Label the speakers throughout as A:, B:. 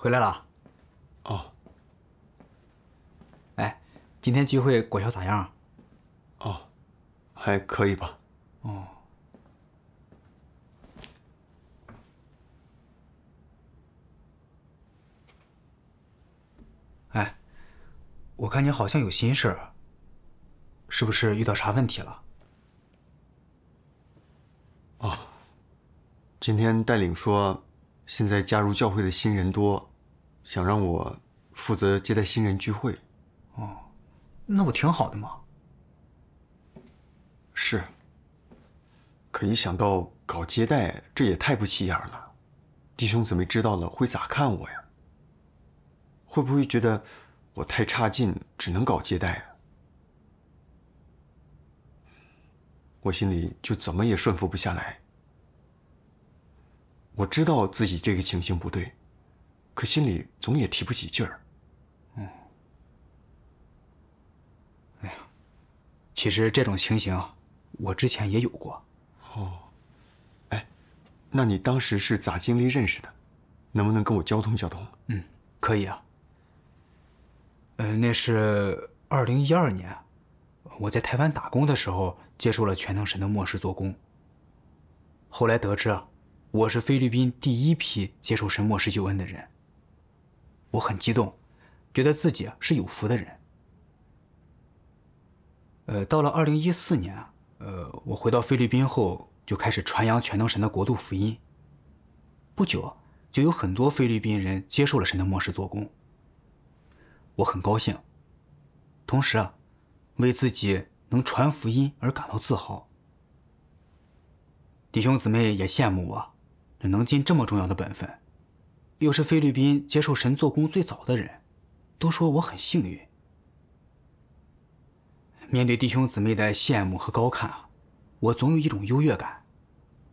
A: 回来了，哦。哎，今天聚会果效咋样？
B: 哦，还可以吧。
A: 哦。哎，我看你好像有心
B: 事，是不是遇到啥问题了？哦，今天带领说，现在加入教会的新人多。想让我负责接待新人聚会，
A: 哦，那不挺好的吗？
B: 是。可一想到搞接待，这也太不起眼了。弟兄姊妹知道了会咋看我呀？会不会觉得我太差劲，只能搞接待啊？我心里就怎么也顺服不下来。我知道自己这个情形不对。可心里总也提不起劲儿。嗯。哎呀，其实这种情形，我之前也有过。哦。哎，那你当时是咋经历认识的？能不能跟我交通交通？嗯，可以啊。呃，那是二零
A: 一二年，我在台湾打工的时候，接受了全能神的末世做工。后来得知啊，我是菲律宾第一批接受神末世救恩的人。我很激动，觉得自己是有福的人。呃，到了二零一四年啊，呃，我回到菲律宾后就开始传扬全能神的国度福音。不久就有很多菲律宾人接受了神的末世做工。我很高兴，同时啊，为自己能传福音而感到自豪。弟兄姊妹也羡慕我，能尽这么重要的本分。又是菲律宾接受神做工最早的人，都说我很幸运。面对弟兄姊妹的羡慕和高看啊，我总有一种优越感，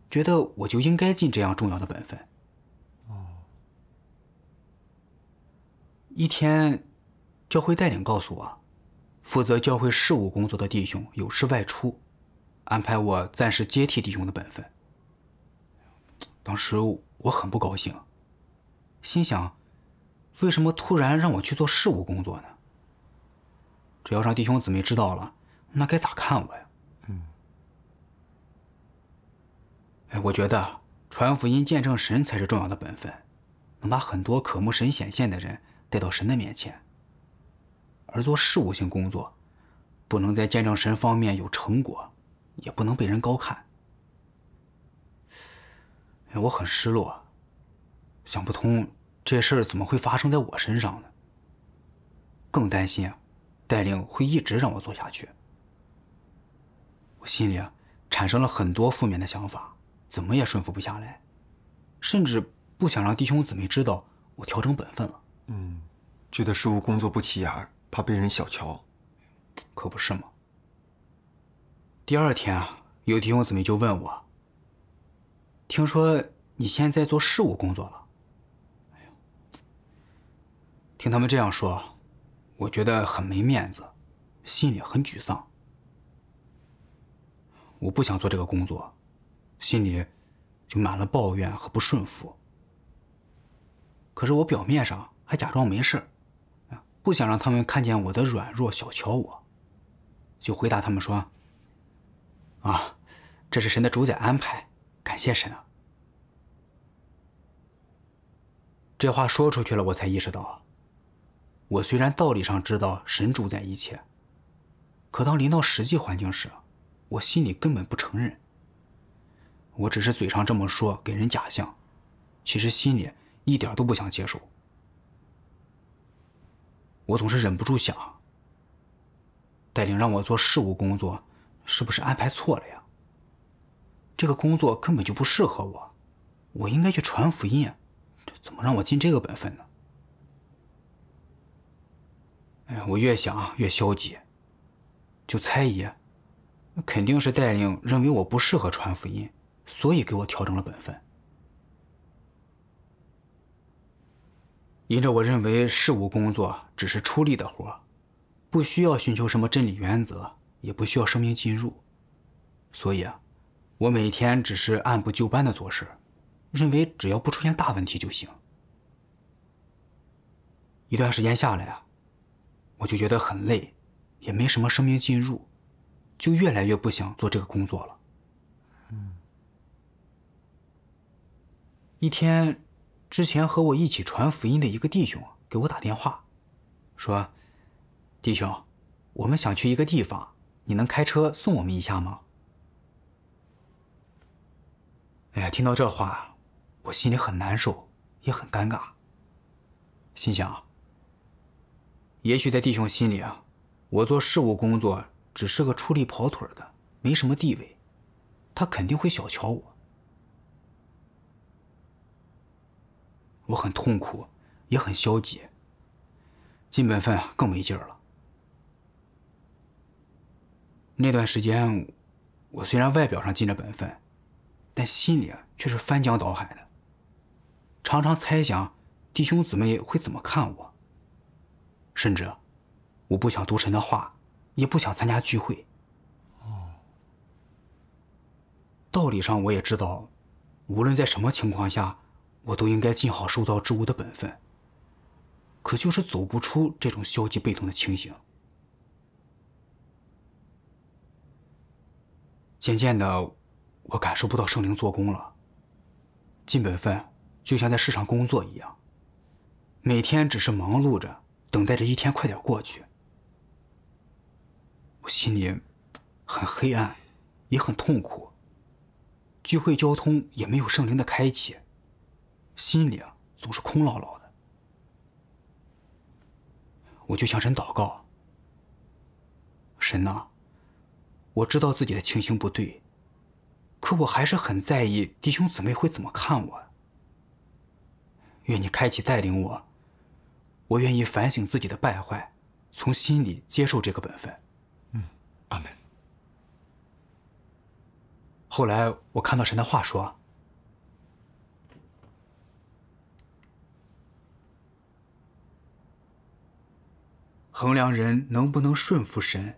A: 觉得我就应该尽这样重要的本分。哦。一天，教会带领告诉我，负责教会事务工作的弟兄有事外出，安排我暂时接替弟兄的本分。当时我很不高兴。心想，为什么突然让我去做事务工作呢？这要让弟兄姊妹知道了，那该咋看我呀？哎，我觉得传福音、见证神才是重要的本分，能把很多渴慕神显现的人带到神的面前。而做事务性工作，不能在见证神方面有成果，也不能被人高看。哎，我很失落，想不通。这事儿怎么会发生在我身上呢？更担心啊，戴笠会一直让我做下去。我心里啊，产生了很多负面的想法，怎么也顺服不下来，甚至不想让弟兄姊妹知道我调整本分了。嗯，觉得事务工作不起眼，怕被人小瞧，可不是吗？第二天啊，有弟兄姊妹就问我，听说你现在做事务工作了。听他们这样说，我觉得很没面子，心里很沮丧。我不想做这个工作，心里就满了抱怨和不顺服。可是我表面上还假装没事，不想让他们看见我的软弱小瞧我，就回答他们说：“啊，这是神的主宰安排，感谢神啊。”这话说出去了，我才意识到。我虽然道理上知道神主宰一切，可当临到实际环境时，我心里根本不承认。我只是嘴上这么说，给人假象，其实心里一点都不想接受。我总是忍不住想：带领让我做事务工作，是不是安排错了呀？这个工作根本就不适合我，我应该去传福音，这怎么让我尽这个本分呢？哎，我越想越消极，就猜疑，肯定是带领认为我不适合传福音，所以给我调整了本分。因着我认为事务工作只是出力的活不需要寻求什么真理原则，也不需要生命进入，所以啊，我每天只是按部就班的做事，认为只要不出现大问题就行。一段时间下来啊。我就觉得很累，也没什么生命进入，就越来越不想做这个工作了。嗯。一天，之前和我一起传福音的一个弟兄给我打电话，说：“弟兄，我们想去一个地方，你能开车送我们一下吗？”哎呀，听到这话，我心里很难受，也很尴尬，心想。也许在弟兄心里啊，我做事务工作只是个出力跑腿的，没什么地位，他肯定会小瞧我。我很痛苦，也很消极，尽本分啊更没劲了。那段时间，我虽然外表上尽着本分，但心里啊却是翻江倒海的，常常猜想弟兄姊妹会怎么看我。甚至，我不想读神的话，也不想参加聚会。哦。道理上我也知道，无论在什么情况下，我都应该尽好受造之物的本分。可就是走不出这种消极被动的情形。渐渐的，我感受不到圣灵做工了。尽本分就像在市场工作一样，每天只是忙碌着。等待着一天快点过去，我心里很黑暗，也很痛苦。聚会交通也没有圣灵的开启，心里啊总是空落落的。我就向神祷告：神呐，我知道自己的情形不对，可我还是很在意弟兄姊妹会怎么看我。愿你开启带领我。我愿意反省自己的败坏，从心里接受这个本分。嗯，阿门。后来我看到神的话说，衡量人能不能顺服神，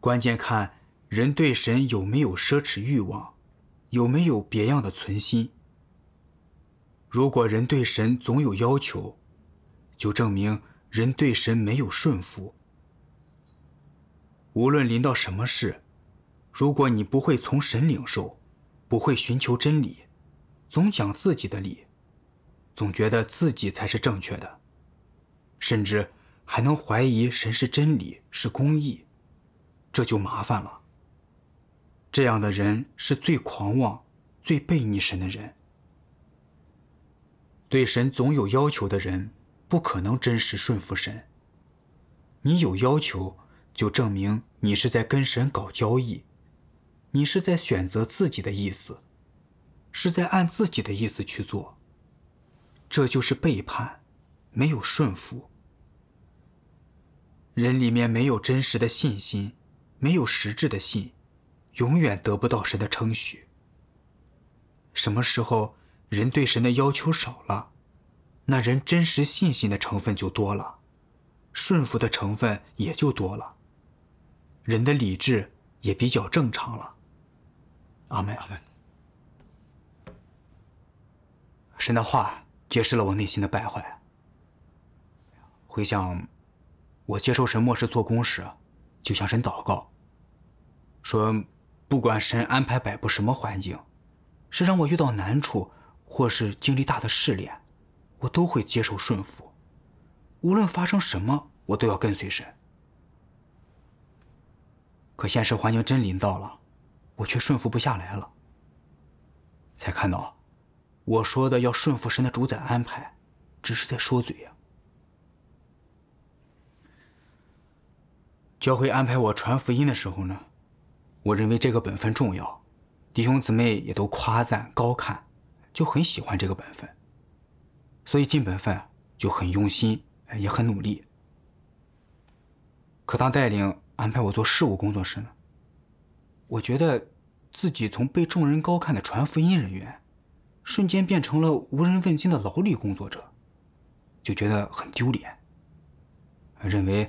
A: 关键看人对神有没有奢侈欲望，有没有别样的存心。如果人对神总有要求，就证明人对神没有顺服。无论临到什么事，如果你不会从神领受，不会寻求真理，总讲自己的理，总觉得自己才是正确的，甚至还能怀疑神是真理是公义，这就麻烦了。这样的人是最狂妄、最背逆神的人。对神总有要求的人。不可能真实顺服神。你有要求，就证明你是在跟神搞交易，你是在选择自己的意思，是在按自己的意思去做。这就是背叛，没有顺服。人里面没有真实的信心，没有实质的信，永远得不到神的称许。什么时候人对神的要求少了？那人真实信心的成分就多了，顺服的成分也就多了，人的理智也比较正常了。阿妹，阿妹，神的话揭示了我内心的败坏。回想，我接受神末世做工时，就向神祷告，说不管神安排摆布什么环境，是让我遇到难处，或是经历大的试炼。我都会接受顺服，无论发生什么，我都要跟随神。可现实环境真临到了，我却顺服不下来了。才看到，我说的要顺服神的主宰安排，只是在说嘴呀。教会安排我传福音的时候呢，我认为这个本分重要，弟兄姊妹也都夸赞高看，就很喜欢这个本分。所以尽本分就很用心，也很努力。可当带领安排我做事务工作时呢，我觉得自己从被众人高看的传福音人员，瞬间变成了无人问津的劳力工作者，就觉得很丢脸，认为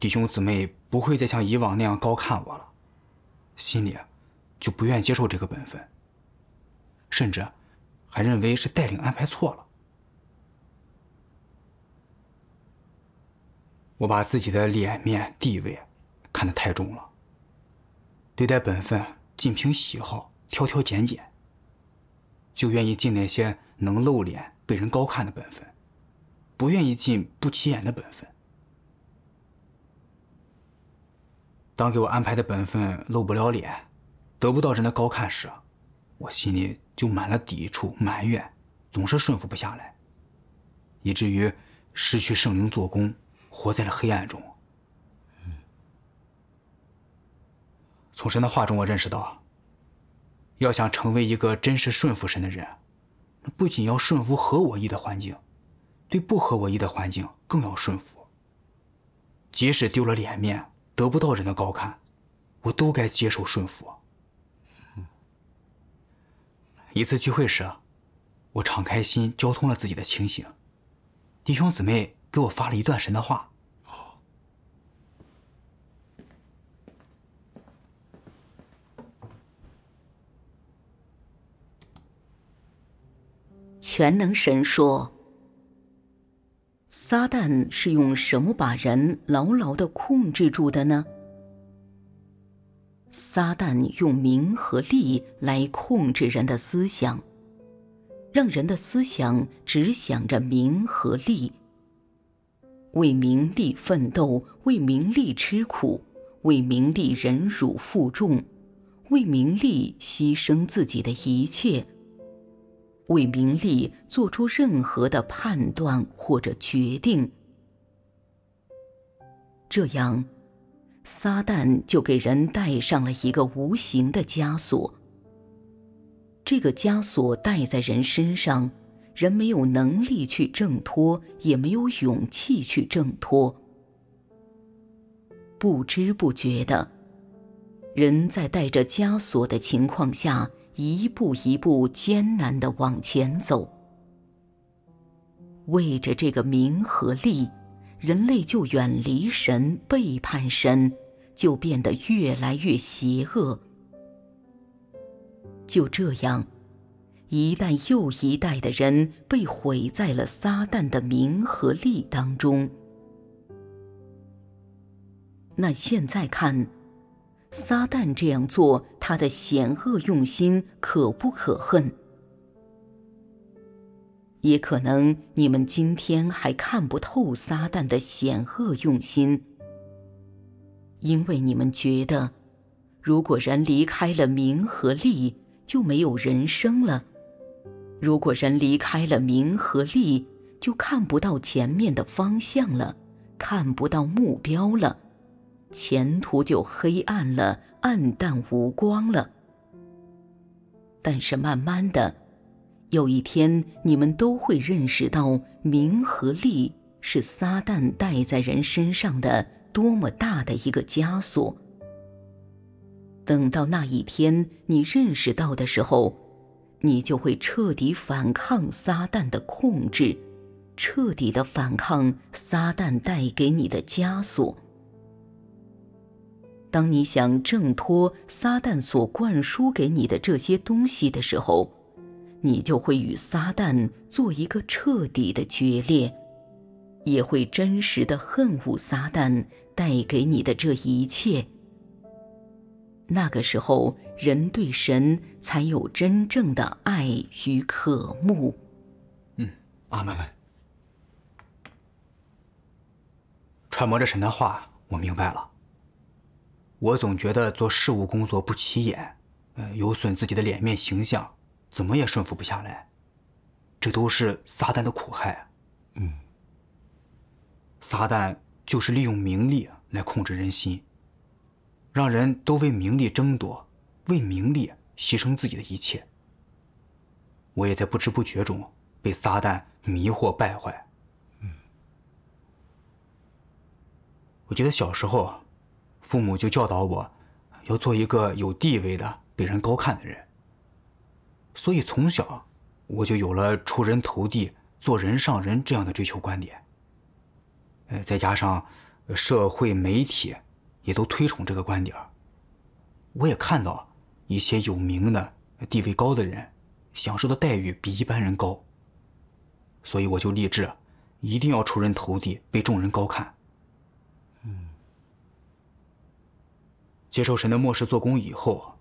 A: 弟兄姊妹不会再像以往那样高看我了，心里就不愿接受这个本分，甚至还认为是带领安排错了。我把自己的脸面地位看得太重了。对待本分，仅凭喜好挑挑拣拣。就愿意进那些能露脸、被人高看的本分，不愿意进不起眼的本分。当给我安排的本分露不了脸，得不到人的高看时，我心里就满了抵触、埋怨，总是顺服不下来，以至于失去圣灵做工。活在了黑暗中。从神的话中，我认识到，要想成为一个真实顺服神的人，那不仅要顺服合我意的环境，对不合我意的环境更要顺服。即使丢了脸面，得不到人的高看，我都该接受顺服。一次聚会时，我敞开心，交通了自己的情形，弟兄姊妹给我发了一段神的话。
C: 全能神说：“撒旦是用什么把人牢牢的控制住的呢？撒旦用名和利来控制人的思想，让人的思想只想着名和利，为名利奋斗，为名利吃苦，为名利忍辱负重，为名利牺牲自己的一切。”为名利做出任何的判断或者决定，这样，撒旦就给人带上了一个无形的枷锁。这个枷锁戴在人身上，人没有能力去挣脱，也没有勇气去挣脱。不知不觉的，人在带着枷锁的情况下。一步一步艰难的往前走，为着这个名和利，人类就远离神，背叛神，就变得越来越邪恶。就这样，一代又一代的人被毁在了撒旦的名和利当中。那现在看。撒旦这样做，他的险恶用心可不可恨？也可能你们今天还看不透撒旦的险恶用心，因为你们觉得，如果人离开了名和利，就没有人生了；如果人离开了名和利，就看不到前面的方向了，看不到目标了。前途就黑暗了，暗淡无光了。但是慢慢的，有一天你们都会认识到名和利是撒旦带在人身上的多么大的一个枷锁。等到那一天你认识到的时候，你就会彻底反抗撒旦的控制，彻底的反抗撒旦带给你的枷锁。当你想挣脱撒旦所灌输给你的这些东西的时候，你就会与撒旦做一个彻底的决裂，也会真实的恨恶撒旦带给你的这一切。那个时候，人对神才有真正的爱与渴慕。嗯，阿门们，
A: 揣摩着神的话，我明白了。我总觉得做事务工作不起眼，有损自己的脸面形象，怎么也顺服不下来。这都是撒旦的苦害。嗯。撒旦就是利用名利来控制人心，让人都为名利争夺，为名利牺牲自己的一切。我也在不知不觉中被撒旦迷惑败坏。嗯。我记得小时候。父母就教导我，要做一个有地位的、被人高看的人。所以从小我就有了出人头地、做人上人这样的追求观点。呃，再加上社会媒体也都推崇这个观点，我也看到一些有名的、地位高的人享受的待遇比一般人高。所以我就立志，一定要出人头地，被众人高看。接受神的末世做工以后，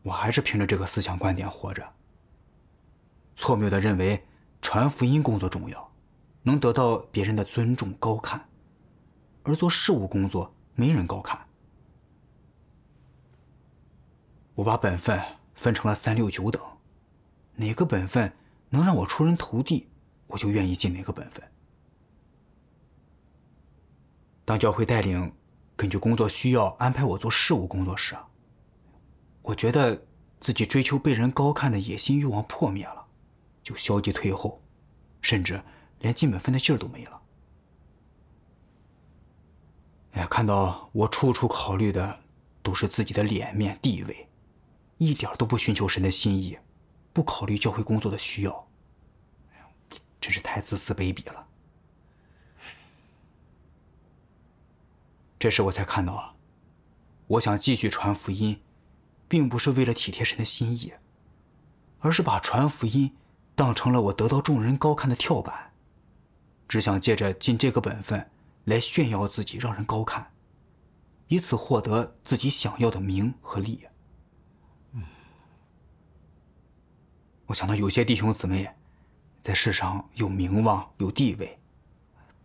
A: 我还是凭着这个思想观点活着，错谬的认为传福音工作重要，能得到别人的尊重高看，而做事务工作没人高看。我把本分分成了三六九等，哪个本分能让我出人头地，我就愿意进哪个本分。当教会带领。根据工作需要安排我做事务工作时，我觉得自己追求被人高看的野心欲望破灭了，就消极退后，甚至连基本分的劲儿都没了。哎，看到我处处考虑的都是自己的脸面地位，一点都不寻求神的心意，不考虑教会工作的需要，真是太自私卑鄙了。这时我才看到啊，我想继续传福音，并不是为了体贴神的心意，而是把传福音当成了我得到众人高看的跳板，只想借着尽这个本分来炫耀自己，让人高看，以此获得自己想要的名和利。嗯，我想到有些弟兄姊妹，在世上有名望、有地位，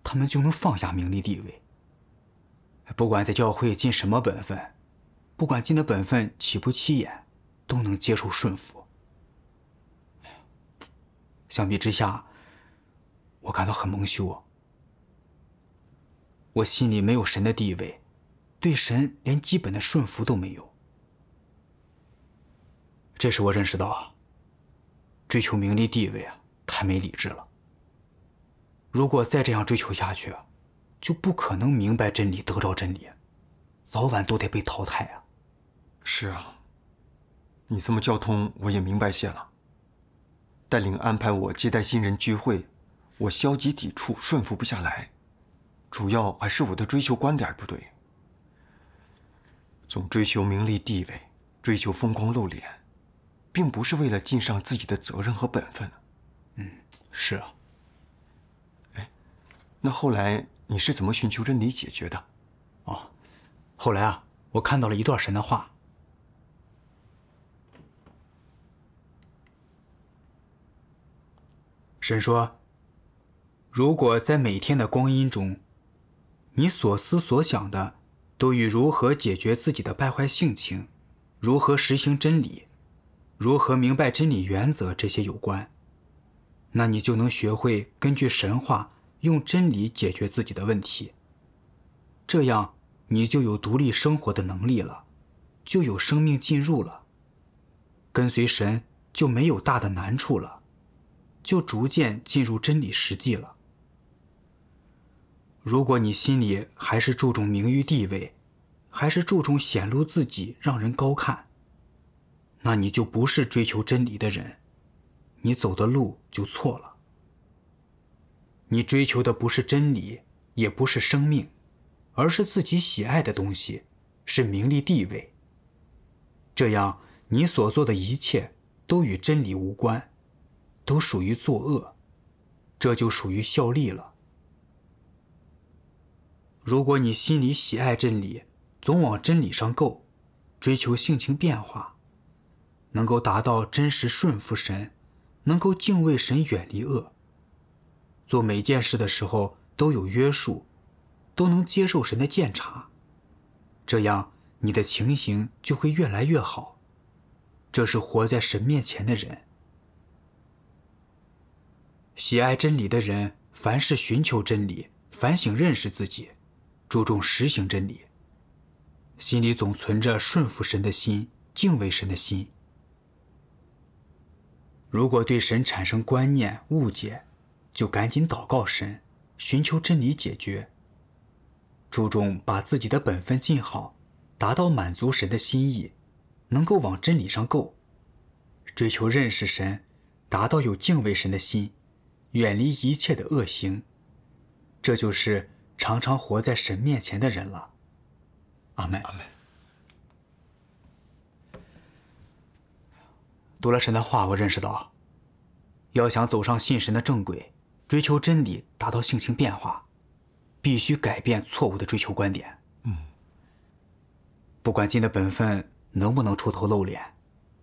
A: 他们就能放下名利地位。不管在教会尽什么本分，不管尽的本分起不起眼，都能接受顺服。相比之下，我感到很蒙羞。我心里没有神的地位，对神连基本的顺服都没有。这时我认识到啊，追求名利地位啊，太没理智了。如果再这样追求下去，就不可能明白真理，得着真理，早晚都得被淘汰啊！
B: 是啊，你这么交通，我也明白些了。带领安排我接待新人聚会，我消极抵触，顺服不下来，主要还是我的追求观点不对，总追求名利地位，追求风光露脸，并不是为了尽上自己的责任和本分。嗯，是啊。哎，那后来？你是怎么寻求真理解决的？哦，后来啊，我看到了一段神的话。
A: 神说，如果在每天的光阴中，你所思所想的都与如何解决自己的败坏性情、如何实行真理、如何明白真理原则这些有关，那你就能学会根据神话。用真理解决自己的问题，这样你就有独立生活的能力了，就有生命进入了，跟随神就没有大的难处了，就逐渐进入真理实际了。如果你心里还是注重名誉地位，还是注重显露自己让人高看，那你就不是追求真理的人，你走的路就错了。你追求的不是真理，也不是生命，而是自己喜爱的东西，是名利地位。这样，你所做的一切都与真理无关，都属于作恶，这就属于效力了。如果你心里喜爱真理，总往真理上够，追求性情变化，能够达到真实顺服神，能够敬畏神远离恶。做每件事的时候都有约束，都能接受神的鉴察，这样你的情形就会越来越好。这是活在神面前的人，喜爱真理的人，凡事寻求真理，反省认识自己，注重实行真理，心里总存着顺服神的心、敬畏神的心。如果对神产生观念误解，就赶紧祷告神，寻求真理解决。注重把自己的本分尽好，达到满足神的心意，能够往真理上够，追求认识神，达到有敬畏神的心，远离一切的恶行。这就是常常活在神面前的人了。阿门阿门。读了神的话，我认识到，要想走上信神的正轨。追求真理，达到性情变化，必须改变错误的追求观点。嗯，不管尽的本分能不能出头露脸，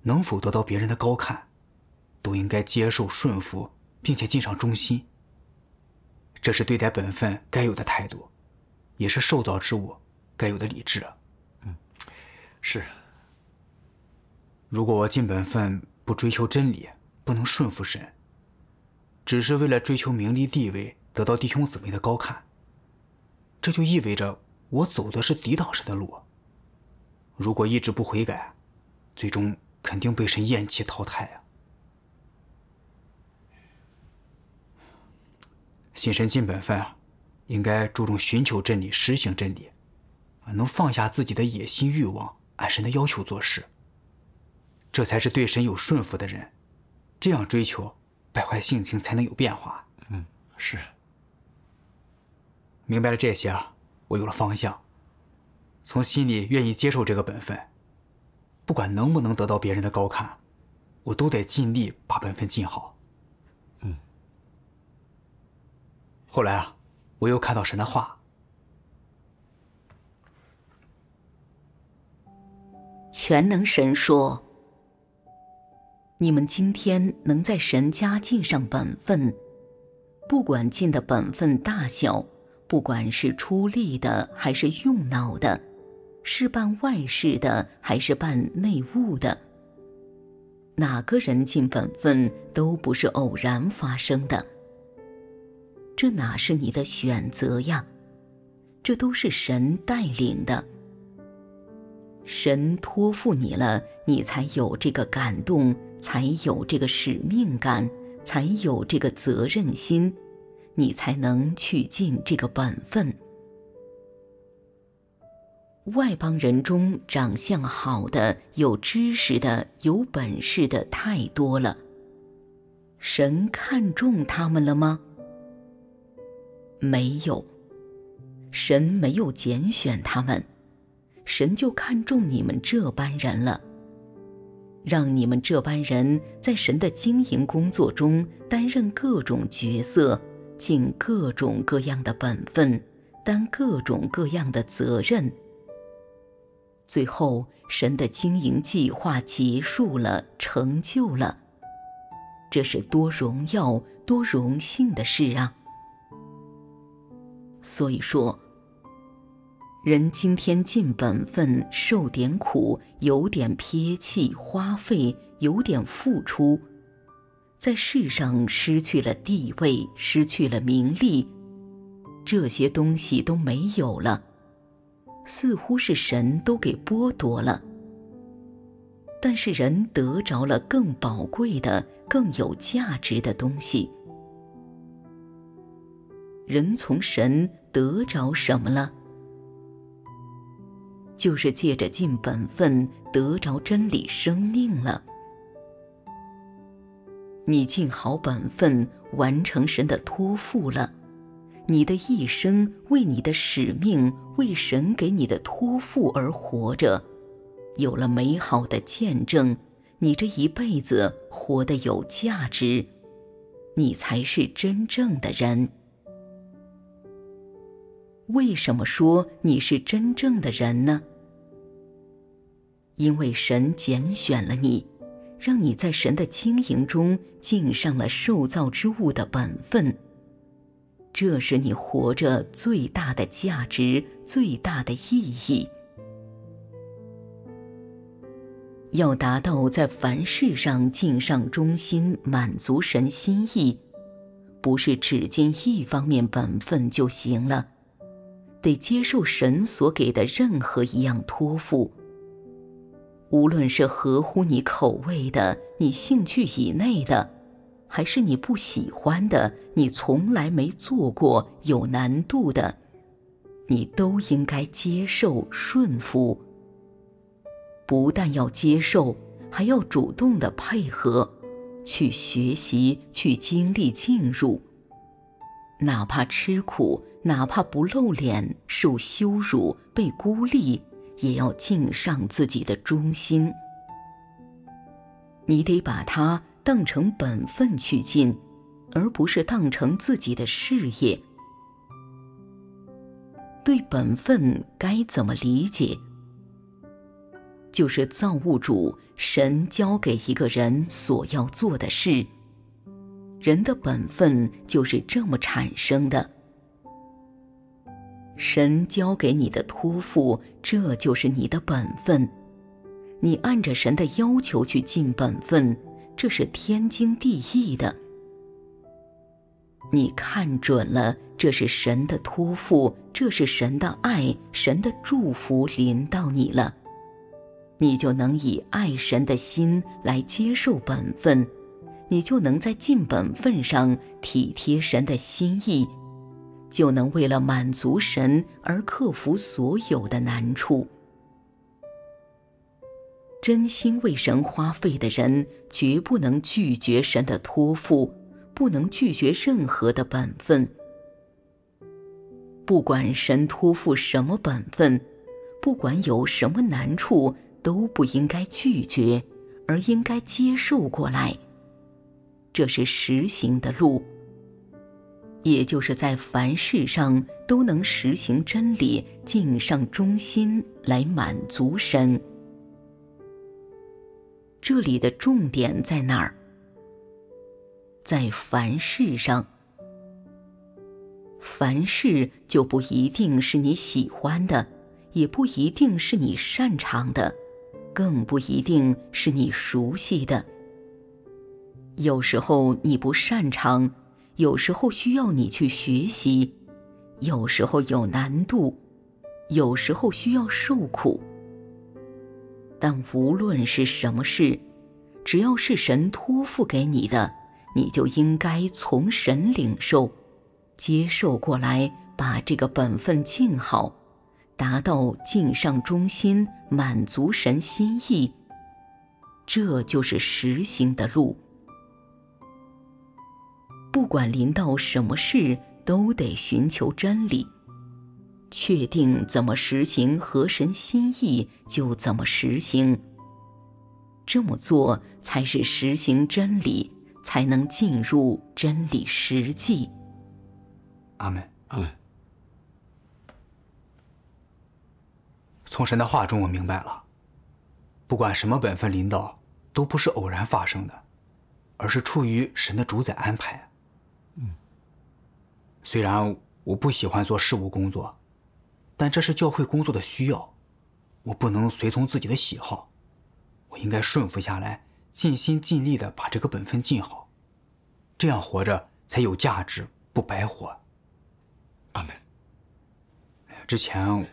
A: 能否得到别人的高看，都应该接受顺服，并且尽上忠心。这是对待本分该有的态度，也是受造之物该有的理智。嗯，是。如果我尽本分不追求真理，不能顺服神。只是为了追求名利地位，得到弟兄姊妹的高看，这就意味着我走的是抵挡神的路。如果一直不悔改，最终肯定被神厌弃淘汰啊！信神尽本分，啊，应该注重寻求真理、实行真理，能放下自己的野心欲望，按神的要求做事，这才是对神有顺服的人。这样追求。败坏性情才能有变化。嗯，是。明白了这些啊，我有了方向，从心里愿意接受这个本分，不管能不能得到别人的高看，我都得尽力把本分尽好。嗯。后来啊，我又看到神的话。
C: 全能神说。你们今天能在神家尽上本分，不管尽的本分大小，不管是出力的还是用脑的，是办外事的还是办内务的，哪个人尽本分都不是偶然发生的。这哪是你的选择呀？这都是神带领的，神托付你了，你才有这个感动。才有这个使命感，才有这个责任心，你才能去尽这个本分。外邦人中，长相好的、有知识的、有本事的太多了。神看中他们了吗？没有，神没有拣选他们，神就看中你们这般人了。让你们这班人在神的经营工作中担任各种角色，尽各种各样的本分，担各种各样的责任。最后，神的经营计划结束了，成就了，这是多荣耀、多荣幸的事啊！所以说。人今天尽本分，受点苦，有点撇气，花费有点付出，在世上失去了地位，失去了名利，这些东西都没有了，似乎是神都给剥夺了。但是人得着了更宝贵的、更有价值的东西。人从神得着什么了？就是借着尽本分得着真理生命了。你尽好本分，完成神的托付了。你的一生为你的使命，为神给你的托付而活着，有了美好的见证。你这一辈子活得有价值，你才是真正的人。为什么说你是真正的人呢？因为神拣选了你，让你在神的经营中尽上了受造之物的本分，这是你活着最大的价值、最大的意义。要达到在凡事上尽上忠心、满足神心意，不是只尽一方面本分就行了，得接受神所给的任何一样托付。无论是合乎你口味的、你兴趣以内的，还是你不喜欢的、你从来没做过、有难度的，你都应该接受顺服。不但要接受，还要主动的配合，去学习，去经历进入，哪怕吃苦，哪怕不露脸、受羞辱、被孤立。也要尽上自己的忠心，你得把它当成本分去尽，而不是当成自己的事业。对本分该怎么理解？就是造物主神交给一个人所要做的事，人的本分就是这么产生的。神交给你的托付，这就是你的本分。你按着神的要求去尽本分，这是天经地义的。你看准了，这是神的托付，这是神的爱，神的祝福临到你了，你就能以爱神的心来接受本分，你就能在尽本分上体贴神的心意。就能为了满足神而克服所有的难处。真心为神花费的人，绝不能拒绝神的托付，不能拒绝任何的本分。不管神托付什么本分，不管有什么难处，都不应该拒绝，而应该接受过来。这是实行的路。也就是在凡事上都能实行真理，尽上忠心来满足神。这里的重点在哪儿？在凡事上。凡事就不一定是你喜欢的，也不一定是你擅长的，更不一定是你熟悉的。有时候你不擅长。有时候需要你去学习，有时候有难度，有时候需要受苦。但无论是什么事，只要是神托付给你的，你就应该从神领受、接受过来，把这个本分尽好，达到尽上忠心，满足神心意。这就是实行的路。不管临到什么事，都得寻求真理，确定怎么实行和神心意，就怎么实行。这么做才是实行真理，才能进入真理实际。阿门，阿
A: 门。从神的话中，我明白了，不管什么本分临到，都不是偶然发生的，而是出于神的主宰安排。虽然我不喜欢做事务工作，但这是教会工作的需要，我不能随从自己的喜好，我应该顺服下来，尽心尽力的把这个本分尽好，这样活着才有价值，不白活。阿门。之前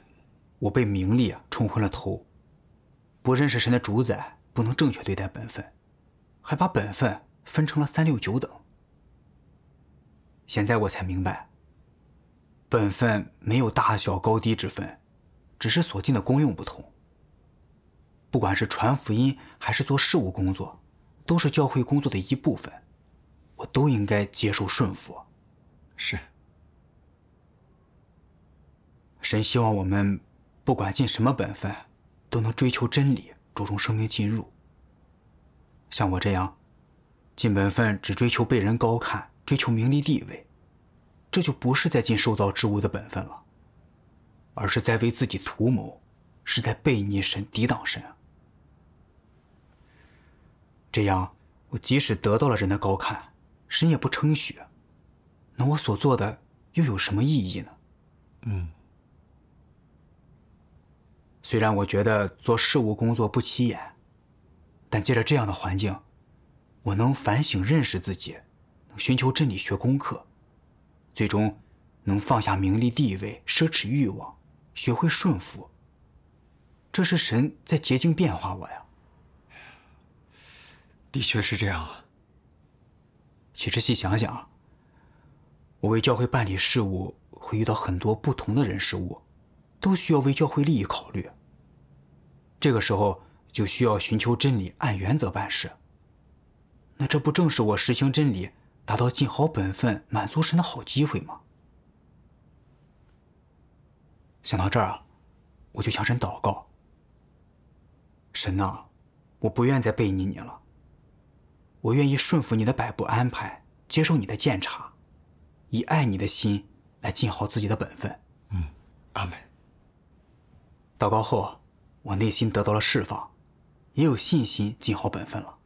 A: 我被名利冲昏了头，不认识神的主宰，不能正确对待本分，还把本分分成了三六九等。现在我才明白，本分没有大小高低之分，只是所尽的功用不同。不管是传福音还是做事务工作，都是教会工作的一部分，我都应该接受顺服。是。神希望我们，不管尽什么本分，都能追求真理，注重生命进入。像我这样，尽本分只追求被人高看。追求名利地位，这就不是在尽受造之物的本分了，而是在为自己图谋，是在背逆神、抵挡神。这样，我即使得到了人的高看，神也不称许，那我所做的又有什么意义呢？嗯。虽然我觉得做事务工作不起眼，但借着这样的环境，我能反省认识自己。寻求真理，学功课，最终能放下名利地位、奢侈欲望，学会顺服。这是神在洁净变化我呀，的确是这样啊。其实细想想啊，我为教会办理事务，会遇到很多不同的人事物，都需要为教会利益考虑。这个时候就需要寻求真理，按原则办事。那这不正是我实行真理？达到尽好本分、满足神的好机会吗？想到这儿，我就向神祷告。神呐，我不愿再背逆你了，我愿意顺服你的摆布安排，接受你的检察，以爱你的心来尽好自己的本分。嗯，阿门。祷告后，我内心得到了释放，也有信心尽好本分了。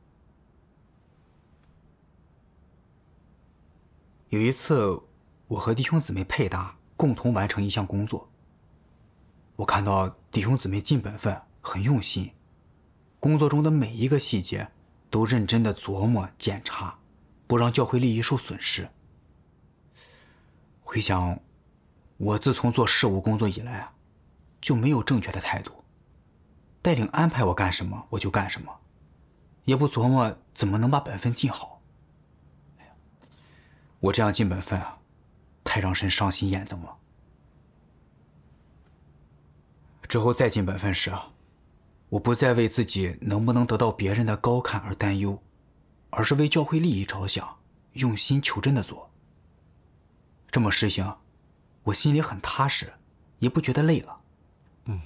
A: 有一次，我和弟兄姊妹配搭，共同完成一项工作。我看到弟兄姊妹尽本分，很用心，工作中的每一个细节都认真的琢磨检查，不让教会利益受损失。回想，我自从做事务工作以来，就没有正确的态度，带领安排我干什么，我就干什么，也不琢磨怎么能把本分尽好。我这样尽本分啊，太让神伤心眼增了。之后再尽本分时啊，我不再为自己能不能得到别人的高看而担忧，而是为教会利益着想，用心求真的做。这么实行，我心里很踏实，也不觉得累了。嗯，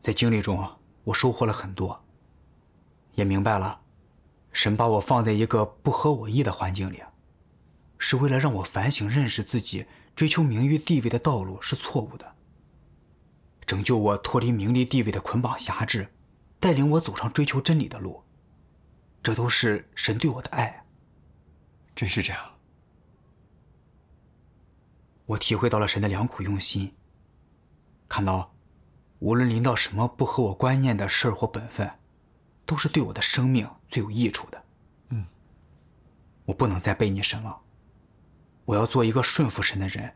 A: 在经历中我收获了很多，也明白了。神把我放在一个不合我意的环境里，是为了让我反省、认识自己，追求名誉地位的道路是错误的，拯救我脱离名利地位的捆绑辖制，带领我走上追求真理的路，这都是神对我的爱。真是这样，我体会到了神的良苦用心。看到，无论临到什么不合我观念的事儿或本分。都是对我的生命最有益处的。嗯，我不能再背你神了，我要做一个顺服神的人，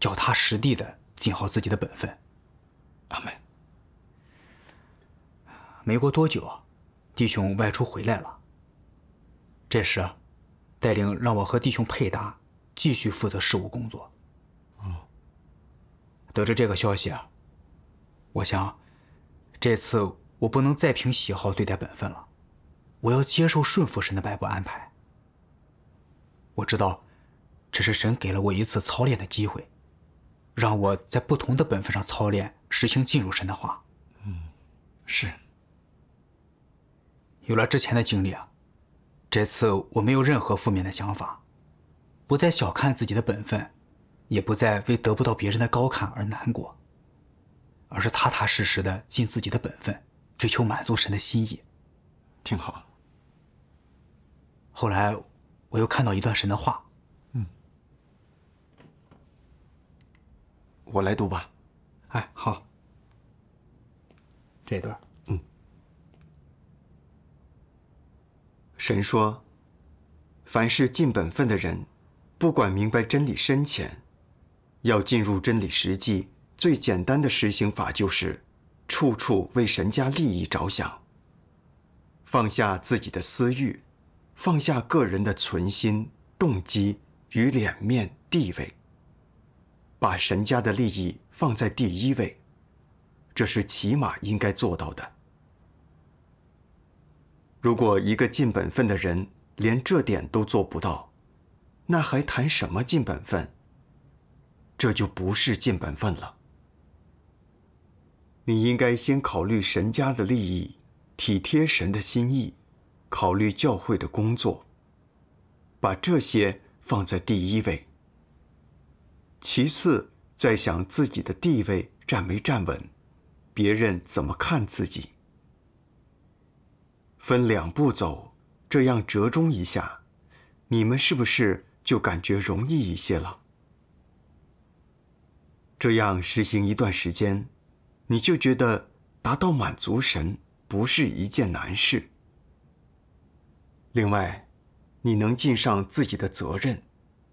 A: 脚踏实地的尽好自己的本分。阿门。没过多久，弟兄外出回来了。这时，带领让我和弟兄配搭，继续负责事务工作。得知这个消息啊，我想，这次。我不能再凭喜好对待本分了，我要接受顺服神的摆布安排。我知道，这是神给了我一次操练的机会，让我在不同的本分上操练，实行进入神的话。嗯，是。有了之前的经历啊，这次我没有任何负面的想法，不再小看自己的本分，也不再为得不到别人的高看而难过，而是踏踏实实的尽自己的本分。追求满足神的心意，挺好。后来我又看到一段神的话，嗯，
B: 我来读吧。哎，好。这段，嗯。神说：“凡是尽本分的人，不管明白真理深浅，要进入真理实际，最简单的实行法就是。”处处为神家利益着想，放下自己的私欲，放下个人的存心、动机与脸面、地位，把神家的利益放在第一位，这是起码应该做到的。如果一个尽本分的人连这点都做不到，那还谈什么尽本分？这就不是尽本分了。你应该先考虑神家的利益，体贴神的心意，考虑教会的工作，把这些放在第一位。其次再想自己的地位站没站稳，别人怎么看自己。分两步走，这样折中一下，你们是不是就感觉容易一些了？这样实行一段时间。你就觉得达到满足神不是一件难事。另外，你能尽上自己的责任，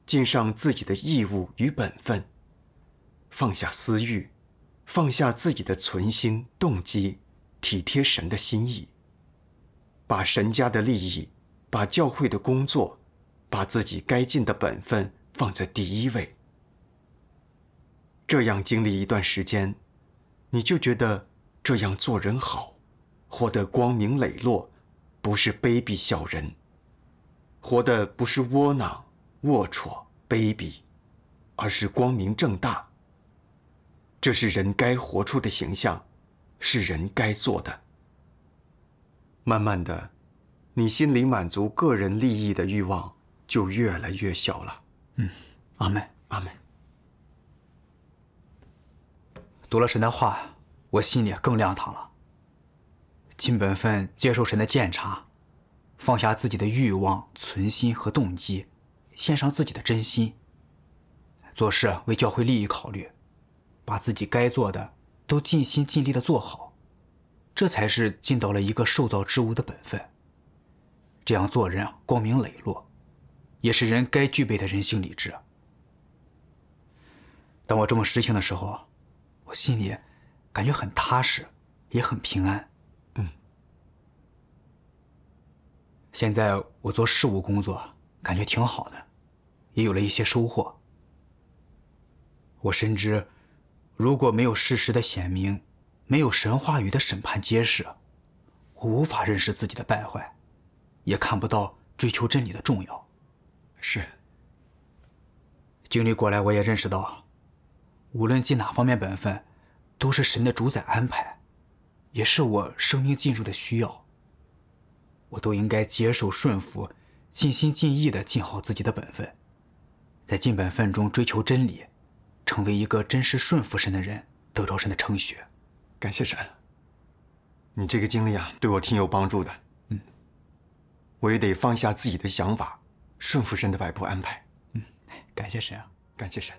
B: 尽上自己的义务与本分，放下私欲，放下自己的存心动机，体贴神的心意，把神家的利益、把教会的工作、把自己该尽的本分放在第一位。这样经历一段时间。你就觉得这样做人好，活得光明磊落，不是卑鄙小人，活的不是窝囊、龌龊、卑鄙，而是光明正大。这是人该活出的形象，是人该做的。慢慢的，你心里满足个人利益的欲望就越来越小了。嗯，阿门，阿门。读了神的话，
A: 我心里更亮堂了。尽本分，接受神的检查，放下自己的欲望、存心和动机，献上自己的真心。做事为教会利益考虑，把自己该做的都尽心尽力的做好，这才是尽到了一个受造之物的本分。这样做人啊，光明磊落，也是人该具备的人性理智。当我这么实情的时候。我心里感觉很踏实，也很平安。嗯。现在我做事务工作，感觉挺好的，也有了一些收获。我深知，如果没有事实的显明，没有神话语的审判揭示，我无法认识自己的败坏，也看不到追求真理的重要。是。经历过来，我也认识到。无论尽哪方面本分，都是神的主宰安排，也是我生命进入的需要。我都应该接受顺服，尽心尽意地尽好自己的本分，在尽本分中追求真理，成为一个真实顺服神的人，得着神的称许。
B: 感谢神，你这个经历啊，对我挺有帮助的。嗯，我也得放下自己的想法，顺服神的摆布安排。嗯，感谢神啊，感谢神。